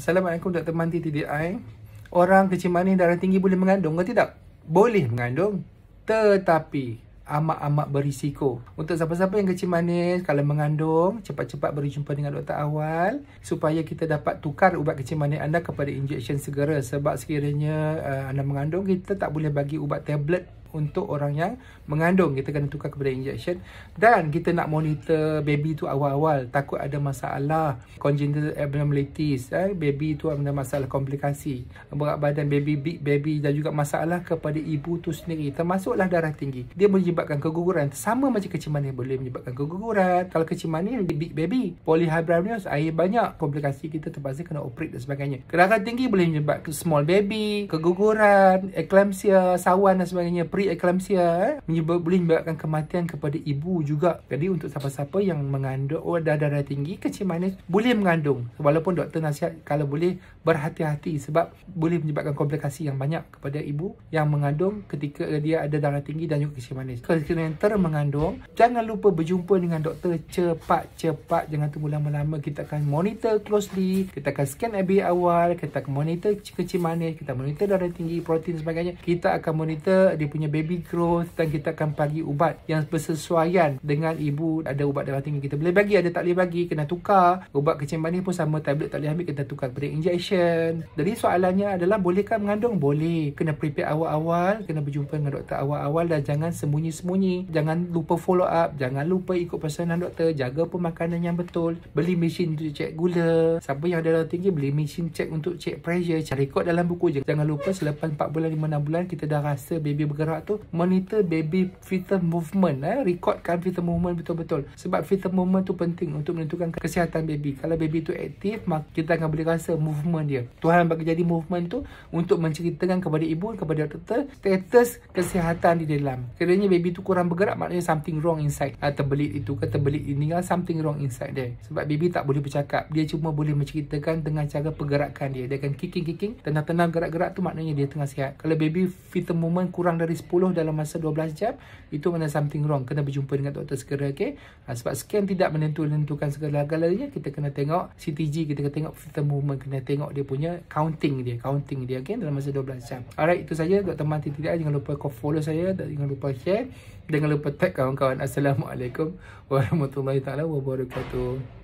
Assalamualaikum Dr. Manti TDI Orang kecil manis darah tinggi boleh mengandung ke tidak? Boleh mengandung Tetapi amat-amat berisiko Untuk siapa-siapa yang kecil manis Kalau mengandung Cepat-cepat beri jumpa dengan doktor awal Supaya kita dapat tukar ubat kecil manis anda Kepada injection segera Sebab sekiranya uh, anda mengandung Kita tak boleh bagi ubat tablet untuk orang yang mengandung kita kena tukar kepada injection dan kita nak monitor baby tu awal-awal takut ada masalah congenital abnormalities eh? baby tu ada masalah komplikasi berat badan baby big baby dan juga masalah kepada ibu tu sendiri termasuklah darah tinggi dia boleh menyebabkan keguguran sama macam kecil mani boleh menyebabkan keguguran kalau kecil mani big baby polyhydramnios air banyak komplikasi kita terpaksa kena operate dan sebagainya darah tinggi boleh menyebabkan small baby keguguran eclampsia, sawan dan sebagainya pre-eclampsia eh, menyebab, boleh menyebabkan kematian kepada ibu juga. Jadi untuk siapa-siapa yang mengandung oh, dah darah tinggi, kecil manis, boleh mengandung. Walaupun doktor nasihat kalau boleh berhati-hati sebab boleh menyebabkan komplikasi yang banyak kepada ibu yang mengandung ketika dia ada darah tinggi dan juga kecil manis. Kalau kita yang termengandung, jangan lupa berjumpa dengan doktor cepat-cepat. Jangan tunggu lama-lama. Kita akan monitor closely. Kita akan scan ABA awal. Kita akan monitor kecil manis. Kita monitor darah tinggi, protein sebagainya. Kita akan monitor dia punya baby growth dan kita akan bagi ubat yang bersesuaian dengan ibu ada ubat darah tinggi kita boleh bagi ada tak boleh bagi kena tukar ubat kencing manis pun sama tablet tak boleh ambil kena tukar kepada injection jadi soalannya adalah bolehkah mengandung boleh kena prepare awal-awal kena berjumpa dengan doktor awal-awal dan jangan sembunyi-sembunyi jangan lupa follow up jangan lupa ikut pesanan doktor jaga pemakanan yang betul beli mesin untuk cek gula siapa yang ada darah tinggi beli mesin cek untuk cek pressure cari kod dalam buku je jangan lupa selepas 4 bulan 5 6 bulan kita dah rasa baby bergerak budak tu monitor baby fetal movement eh recordkan fetal movement betul-betul sebab fetal movement tu penting untuk menentukan kesihatan baby kalau baby tu aktif maka kita akan boleh rasa movement dia Tuhan bagi jadi movement tu untuk menceritakan kepada ibu kepada doktor status kesihatan di dalam kiranya baby tu kurang bergerak maknanya something wrong inside uh, terbelit itu ke terbelit ini uh, something wrong inside dia sebab baby tak boleh bercakap dia cuma boleh menceritakan dengan cara pergerakan dia dia akan kicking-kicking tenang-tenang gerak-gerak tu maknanya dia tengah sihat kalau baby fetal movement kurang dari 10 dalam masa 12 jam itu mana something wrong kena berjumpa dengan doktor segera okey ha, sebab scan tidak menentu menentukan segala-galanya kita kena tengok CTG kita kena tengok filter movement kena tengok dia punya counting dia counting dia okey dalam masa 12 jam alright itu saja Dr. Mati tidak jangan lupa follow saya jangan lupa share jangan lupa tag kawan-kawan assalamualaikum warahmatullahi taala wabarakatuh